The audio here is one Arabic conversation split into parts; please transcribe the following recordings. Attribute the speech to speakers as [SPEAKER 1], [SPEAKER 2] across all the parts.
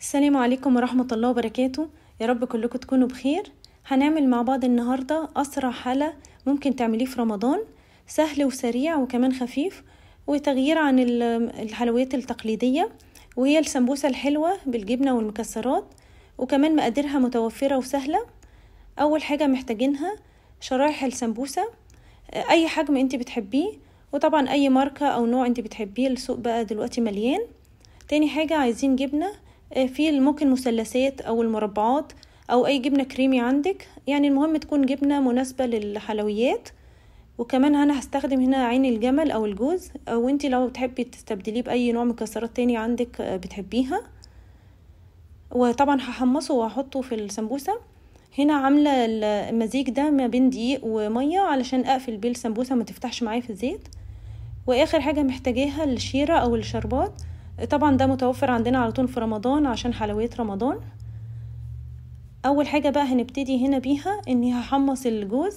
[SPEAKER 1] السلام عليكم ورحمة الله وبركاته يا رب كلكم تكونوا بخير هنعمل مع بعض النهاردة أسرع حلى ممكن تعمليه في رمضان سهل وسريع وكمان خفيف وتغيير عن الحلويات التقليدية وهي السمبوسة الحلوة بالجبنة والمكسرات وكمان مقاديرها متوفرة وسهلة أول حاجة محتاجينها شرايح السمبوسة أي حجم أنت بتحبيه وطبعا أي ماركة أو نوع أنت بتحبيه السوق بقى دلوقتي مليان تاني حاجة عايزين جبنة آه، في ممكن المثلثات او المربعات او اي جبنه كريمي عندك يعني المهم تكون جبنه مناسبه للحلويات وكمان انا هستخدم هنا عين الجمل او الجوز او انت لو بتحبي تستبدليه باي نوع مكسرات تاني عندك آه، بتحبيها وطبعا هحمصه واحطه في السمبوسه هنا عامله المزيج ده ما بين دقيق وميه علشان اقفل بيه السمبوسه ما تفتحش معايا في الزيت واخر حاجه محتاجاها الشيره او الشربات طبعا ده متوفر عندنا على طول في رمضان عشان حلويات رمضان اول حاجة بقى هنبتدي هنا بيها اني هحمص الجوز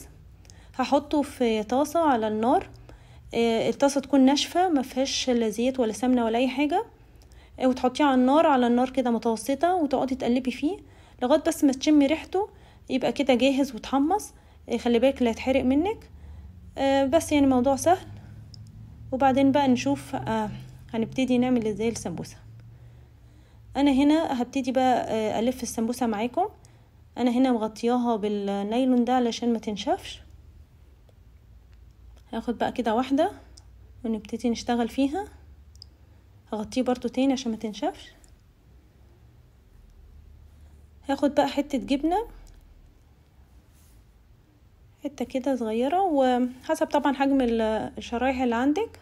[SPEAKER 1] هحطه في طاسة على النار آه، الطاسة تكون ناشفة ما فيهاش لا زيت ولا سمنة ولا اي حاجة آه، وتحطيه على النار على النار كده متوسطة وتقعدي تقلبي فيه لغاية بس ما تشمي ريحته يبقى كده جاهز وتحمص آه، خلي بالك لا يتحرق منك بس يعني موضوع سهل وبعدين بقى نشوف هنبتدي نعمل ازاي السمبوسه انا هنا هبتدي بقى آه، الف السمبوسه معاكم انا هنا مغطياها بالنايلون ده علشان ما تنشفش هاخد بقى كده واحده ونبتدي نشتغل فيها هغطيه برضو تاني عشان ما تنشفش هاخد بقى حته جبنه حته كده صغيره وحسب طبعا حجم الشرايح اللي عندك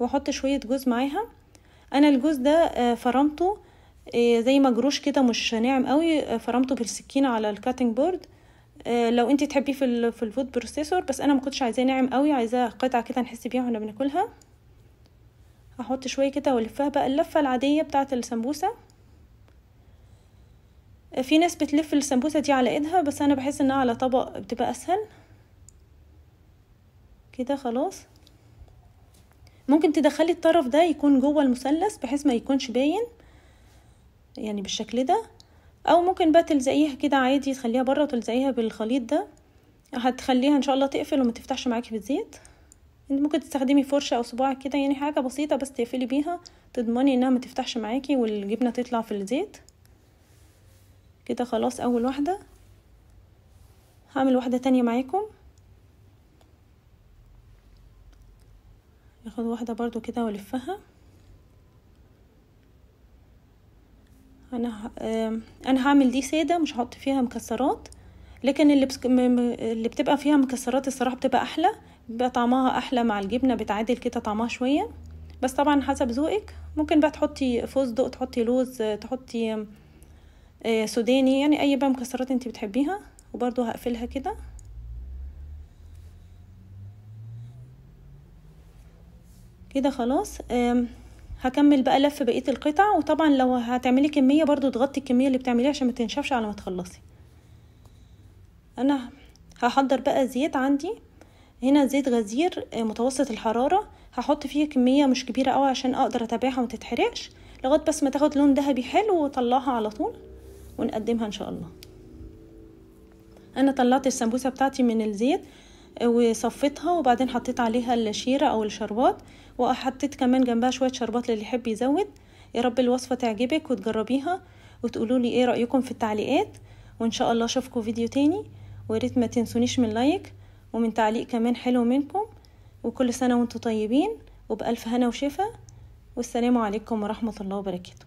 [SPEAKER 1] واحط شوية جوز معاها انا الجوز ده آه، فرمته آه، زي مجروش كده مش ناعم قوي آه، فرمته بالسكينة على الكاتنج بورد لو انت تحبيه في في الفود بروسيسور بس انا ما كنتش عايزاه ناعم قوي عايزاه قطعه كده نحس بيها واحنا بناكلها هحط شويه كده والفها بقى اللفه العاديه بتاعه السمبوسه في ناس بتلف السمبوسه دي على ايدها بس انا بحس انها على طبق بتبقى اسهل كده خلاص ممكن تدخلي الطرف ده يكون جوه المثلث بحيث ما يكونش باين يعني بالشكل ده او ممكن بقى تلزقيها كده عادي تخليها بره وتلزقيها بالخليط ده هتخليها ان شاء الله تقفل وما تفتحش معاكي بالزيت انت ممكن تستخدمي فرشه او صباعك كده يعني حاجه بسيطه بس تقفلي بيها تضمني انها ما تفتحش معاكي والجبنه تطلع في الزيت كده خلاص اول واحده هعمل واحده تانية معاكم هاخد واحدة برضو كده والفها انا انا هعمل دي ساده مش هحط فيها مكسرات لكن اللي بسك... اللي بتبقى فيها مكسرات الصراحه بتبقى احلى بيبقى طعمها احلى مع الجبنه بتعادل كده طعمها شويه بس طبعا حسب ذوقك ممكن بقى تحطي فستق تحطي لوز تحطي آه، سوداني يعني اي بقى مكسرات انت بتحبيها وبرضو هقفلها كده كده خلاص هكمل بقى لف بقيه القطع وطبعا لو هتعملي كميه برضو تغطي الكميه اللي بتعمليها عشان ما تنشفش على ما تخلصي انا هحضر بقى زيت عندي هنا زيت غزير آه، متوسط الحراره هحط فيه كميه مش كبيره قوي عشان اقدر اتابعها وما تتحرقش لغايه بس ما تاخد لون ذهبي حلو واطلعها على طول ونقدمها ان شاء الله انا طلعت السمبوسه بتاعتي من الزيت وصفيتها وبعدين حطيت عليها الشيرة أو الشربات وحطيت كمان جنبها شوية شربات للي يحب يزود يا رب الوصفة تعجبك وتجربيها وتقولولي ايه رأيكم في التعليقات وان شاء الله اشوفكم فيديو تاني وياريت ما تنسونيش من لايك ومن تعليق كمان حلو منكم وكل سنة وانتم طيبين وبألف هنا وشفا والسلام عليكم ورحمة الله وبركاته